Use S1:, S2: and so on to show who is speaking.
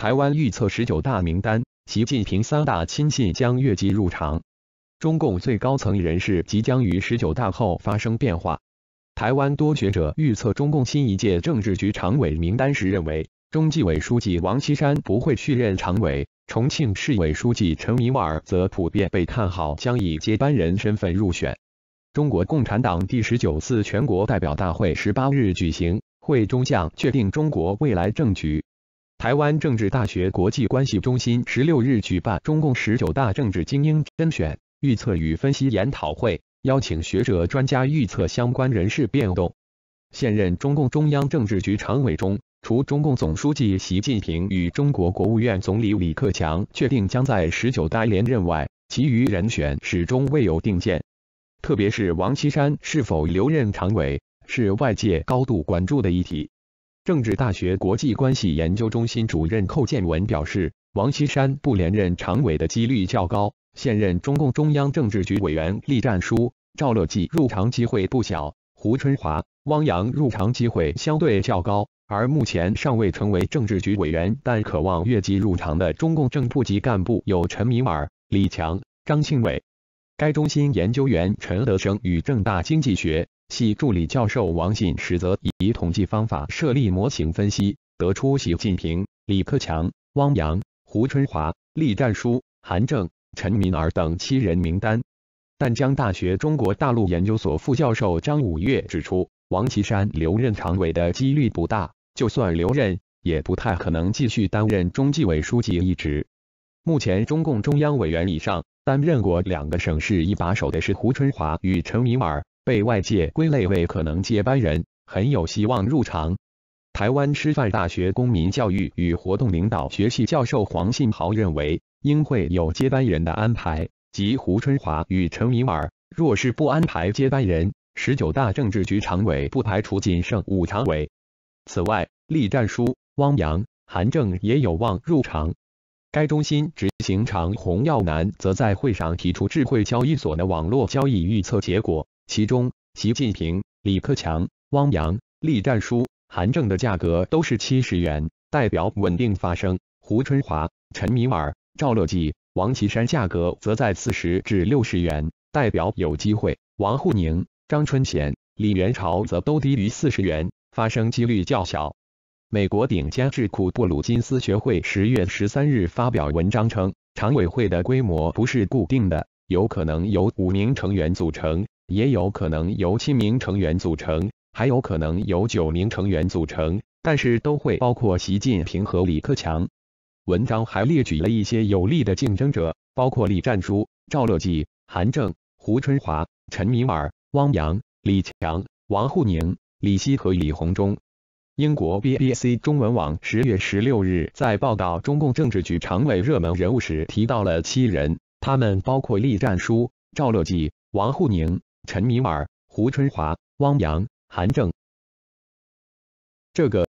S1: 台湾预测十九大名单，习近平三大亲信将越级入场。中共最高层人士即将于十九大后发生变化。台湾多学者预测中共新一届政治局常委名单时认为，中纪委书记王岐山不会续任常委，重庆市委书记陈明尔则普遍被看好将以接班人身份入选。中国共产党第十九次全国代表大会十八日举行，会中将确定中国未来政局。台湾政治大学国际关系中心十六日举办中共十九大政治精英甄选预测与分析研讨会，邀请学者专家预测相关人事变动。现任中共中央政治局常委中，除中共总书记习近平与中国国务院总理李克强确定将在十九大连任外，其余人选始终未有定见。特别是王岐山是否留任常委，是外界高度关注的议题。政治大学国际关系研究中心主任寇建文表示，王岐山不连任常委的几率较高。现任中共中央政治局委员栗战书、赵乐际入常机会不小，胡春华、汪洋入常机会相对较高。而目前尚未成为政治局委员，但渴望越级入常的中共正部级干部有陈敏尔、李强、张庆伟。该中心研究员陈德生与正大经济学。系助理教授王信实则以统计方法设立模型分析，得出习近平、李克强、汪洋、胡春华、栗战书、韩正、陈敏尔等七人名单。淡江大学中国大陆研究所副教授张五岳指出，王岐山留任常委的几率不大，就算留任，也不太可能继续担任中纪委书记一职。目前，中共中央委员以上担任过两个省市一把手的是胡春华与陈敏尔。被外界归类为可能接班人，很有希望入场。台湾师范大学公民教育与活动领导学系教授黄信豪认为，应会有接班人的安排，即胡春华与陈明尔。若是不安排接班人，十九大政治局常委不排除仅剩五常委。此外，栗战书、汪洋、韩正也有望入场。该中心执行长洪耀南则在会上提出智慧交易所的网络交易预测结果。其中，习近平、李克强、汪洋、栗战书、韩正的价格都是七十元，代表稳定发生；胡春华、陈尼尔、赵乐际、王岐山价格则在四十至六十元，代表有机会；王沪宁、张春贤、李元朝则都低于四十元，发生几率较小。美国顶尖智库布鲁金斯学会十月十三日发表文章称，常委会的规模不是固定的，有可能由五名成员组成。也有可能由七名成员组成，还有可能由九名成员组成，但是都会包括习近平和李克强。文章还列举了一些有力的竞争者，包括李战书、赵乐际、韩正、胡春华、陈敏尔、汪洋、李强、王沪宁、李希和李鸿忠。英国 BBC 中文网十月十六日在报道中共政治局常委热门人物时提到了七人，他们包括栗战书、赵乐际、王沪宁。陈明尔、胡春华、汪洋、韩正，这个。